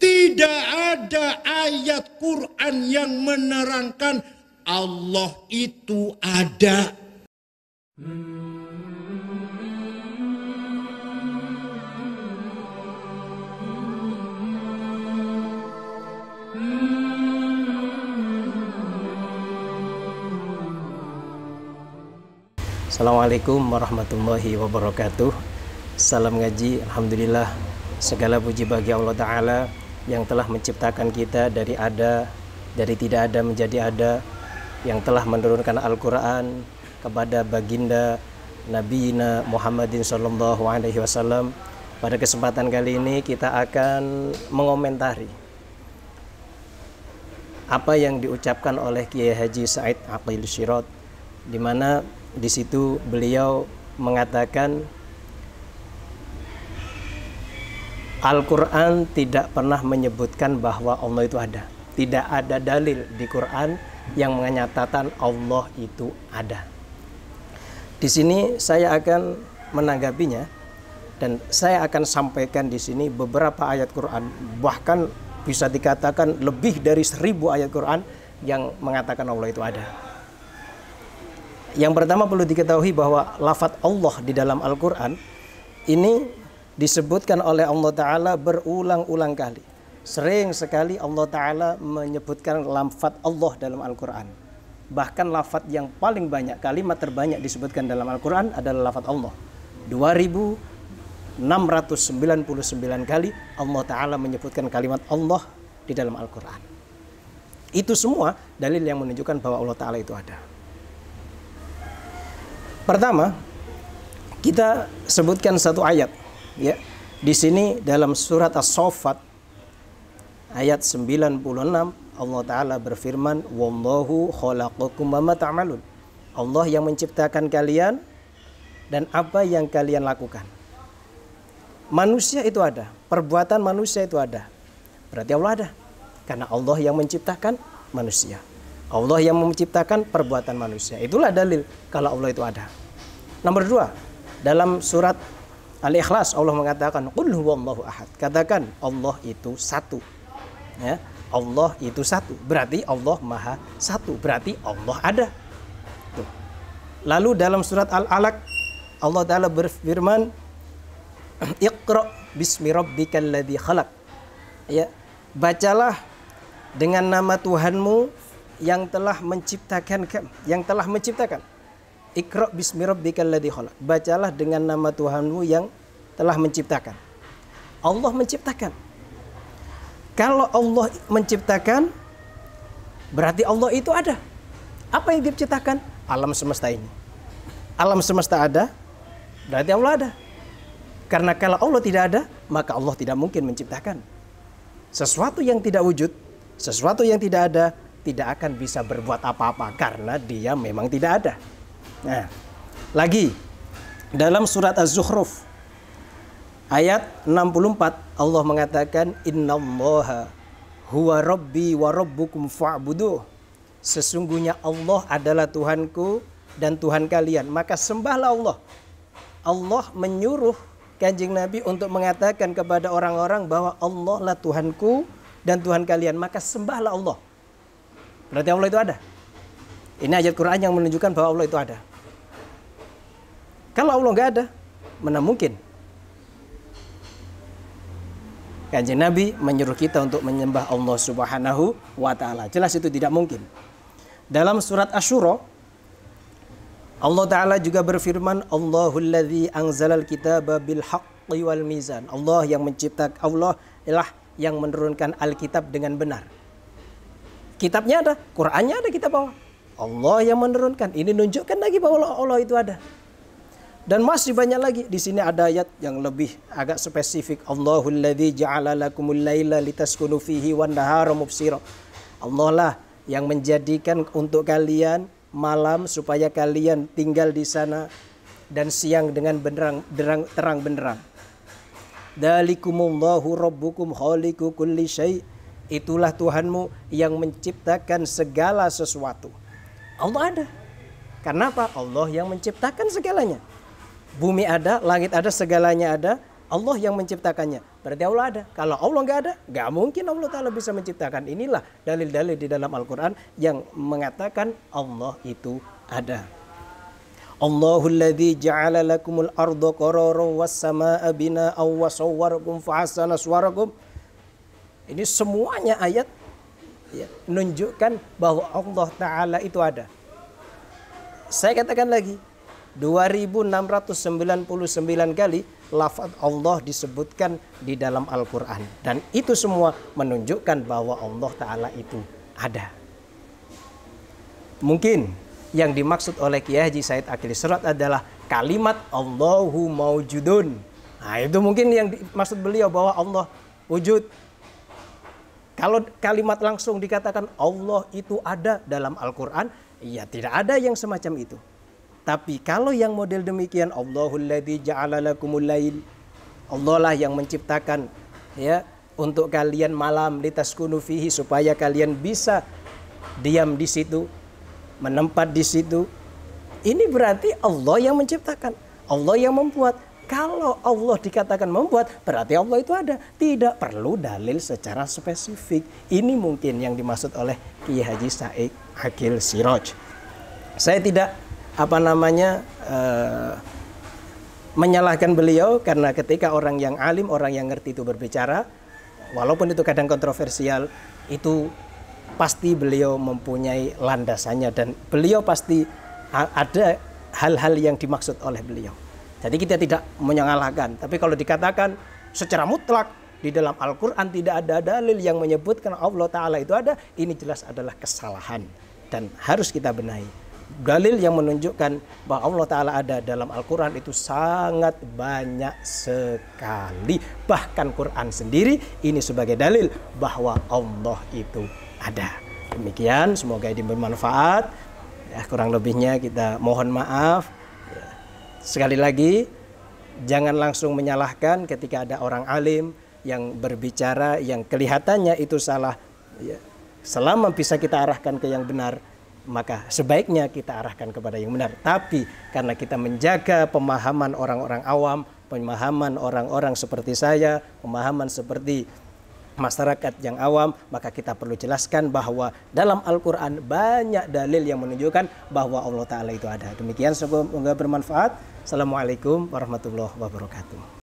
Tidak ada ayat Quran yang menerangkan Allah itu ada. Assalamualaikum warahmatullahi wabarakatuh. Salam ngaji, alhamdulillah. Segala puji bagi Allah Ta'ala yang telah menciptakan kita dari ada, dari tidak ada menjadi ada, yang telah menurunkan Al-Quran kepada baginda Nabi Muhammadin Sallallahu Alaihi Wasallam. Pada kesempatan kali ini kita akan mengomentari apa yang diucapkan oleh Kiai Haji Said Aqil Syirat di mana di situ beliau mengatakan Al-Quran tidak pernah menyebutkan bahwa Allah itu ada. Tidak ada dalil di Quran yang menyatakan Allah itu ada. Di sini saya akan menanggapinya dan saya akan sampaikan di sini beberapa ayat Quran bahkan bisa dikatakan lebih dari seribu ayat Quran yang mengatakan Allah itu ada. Yang pertama perlu diketahui bahwa lafat Allah di dalam Al-Quran ini disebutkan oleh Allah Ta'ala berulang-ulang kali. Sering sekali Allah Ta'ala menyebutkan lafat Allah dalam Al-Quran. Bahkan lafat yang paling banyak, kalimat terbanyak disebutkan dalam Al-Quran adalah lafat Allah. 2699 kali Allah Ta'ala menyebutkan kalimat Allah di dalam Al-Quran. Itu semua dalil yang menunjukkan bahwa Allah Ta'ala itu ada. Pertama, kita sebutkan satu ayat ya di sini dalam surat as sofat ayat 96 Allah taala berfirman wallahu khalaqakum ta'malun Allah yang menciptakan kalian dan apa yang kalian lakukan manusia itu ada perbuatan manusia itu ada berarti Allah ada karena Allah yang menciptakan manusia Allah yang menciptakan perbuatan manusia itulah dalil kalau Allah itu ada nomor dua dalam surat Al-Ikhlas Allah mengatakan qul huwallahu ahad. Katakan Allah itu satu. Ya. Allah itu satu. Berarti Allah Maha Satu. Berarti Allah ada. Tuh. Lalu dalam surat Al-Alaq Allah taala berfirman Iqra bismi rabbikal ladzi khalaq. Ya. Bacalah dengan nama Tuhanmu yang telah menciptakan yang telah menciptakan Ikra bismi rabbikal ladzi Bacalah dengan nama Tuhanmu yang telah menciptakan. Allah menciptakan. Kalau Allah menciptakan berarti Allah itu ada. Apa yang diciptakan? Alam semesta ini. Alam semesta ada, berarti Allah ada. Karena kalau Allah tidak ada, maka Allah tidak mungkin menciptakan. Sesuatu yang tidak wujud, sesuatu yang tidak ada, tidak akan bisa berbuat apa-apa karena dia memang tidak ada. Nah, lagi dalam surat Az-Zukhruf ayat 64 Allah mengatakan innallaha huwa rabbi wa rabbukum fa'buduh. Sesungguhnya Allah adalah Tuhanku dan Tuhan kalian, maka sembahlah Allah. Allah menyuruh Kanjeng Nabi untuk mengatakan kepada orang-orang bahwa Allah lah Tuhanku dan Tuhan kalian, maka sembahlah Allah. Berarti Allah itu ada. Ini ayat Quran yang menunjukkan bahwa Allah itu ada. Kalau Allah nggak ada, mana mungkin? Kanjeng Nabi menyuruh kita untuk menyembah Allah Subhanahu wa taala. Jelas itu tidak mungkin. Dalam surat Asyura Allah taala juga berfirman, "Allahul ladzi anzalal kitaba bil haqqi wal mizan." Allah yang menciptakan Allah ialah yang menurunkan Alkitab dengan benar. Kitabnya ada, Qur'annya ada kita bawa. Allah yang menurunkan. Ini nunjukkan lagi bahwa Allah, Allah itu ada. Dan masih banyak lagi. Di sini ada ayat yang lebih agak spesifik. Allahul ladzi ja'ala lakumul laila litaskunu fihi wan nahara mubsira. Allah lah yang menjadikan untuk kalian malam supaya kalian tinggal di sana dan siang dengan benderang, derang, terang benderang. Dalikumullahu rabbukum khaliqu kulli syai. Itulah Tuhanmu yang menciptakan segala sesuatu. Allah ada. Karena apa? Allah yang menciptakan segalanya bumi ada, langit ada, segalanya ada, Allah yang menciptakannya. Berarti Allah ada. Kalau Allah nggak ada, nggak mungkin Allah Ta'ala bisa menciptakan. Inilah dalil-dalil di dalam Al-Quran yang mengatakan Allah itu ada. Allahul ladzi ja'ala lakumul arda was samaa'a wa suwarakum. Ini semuanya ayat ya, menunjukkan bahwa Allah Ta'ala itu ada. Saya katakan lagi, 2699 kali lafaz Allah disebutkan di dalam Al-Qur'an dan itu semua menunjukkan bahwa Allah taala itu ada. Mungkin yang dimaksud oleh Kiai Haji Said Akil Surat adalah kalimat Allahu maujudun. Nah, itu mungkin yang dimaksud beliau bahwa Allah wujud. Kalau kalimat langsung dikatakan Allah itu ada dalam Al-Qur'an, ya tidak ada yang semacam itu. Tapi kalau yang model demikian Allahul ladzi ja'ala lakumul lail. Allah lah yang menciptakan ya untuk kalian malam litaskunu fihi supaya kalian bisa diam di situ, menempat di situ. Ini berarti Allah yang menciptakan, Allah yang membuat. Kalau Allah dikatakan membuat, berarti Allah itu ada. Tidak perlu dalil secara spesifik. Ini mungkin yang dimaksud oleh Kiai Haji Said Akil Siraj. Saya tidak apa namanya uh, menyalahkan beliau karena ketika orang yang alim, orang yang ngerti itu berbicara, walaupun itu kadang kontroversial, itu pasti beliau mempunyai landasannya dan beliau pasti ada hal-hal yang dimaksud oleh beliau. Jadi kita tidak menyalahkan, tapi kalau dikatakan secara mutlak di dalam Al-Quran tidak ada dalil yang menyebutkan Allah Ta'ala itu ada, ini jelas adalah kesalahan dan harus kita benahi dalil yang menunjukkan bahwa Allah Ta'ala ada dalam Al-Quran itu sangat banyak sekali. Bahkan Quran sendiri ini sebagai dalil bahwa Allah itu ada. Demikian, semoga ini bermanfaat. Ya, kurang lebihnya kita mohon maaf. Ya, sekali lagi, jangan langsung menyalahkan ketika ada orang alim yang berbicara yang kelihatannya itu salah. Ya, selama bisa kita arahkan ke yang benar, maka sebaiknya kita arahkan kepada yang benar. Tapi karena kita menjaga pemahaman orang-orang awam, pemahaman orang-orang seperti saya, pemahaman seperti masyarakat yang awam, maka kita perlu jelaskan bahwa dalam Al-Quran banyak dalil yang menunjukkan bahwa Allah Ta'ala itu ada. Demikian, semoga bermanfaat. Assalamualaikum warahmatullahi wabarakatuh.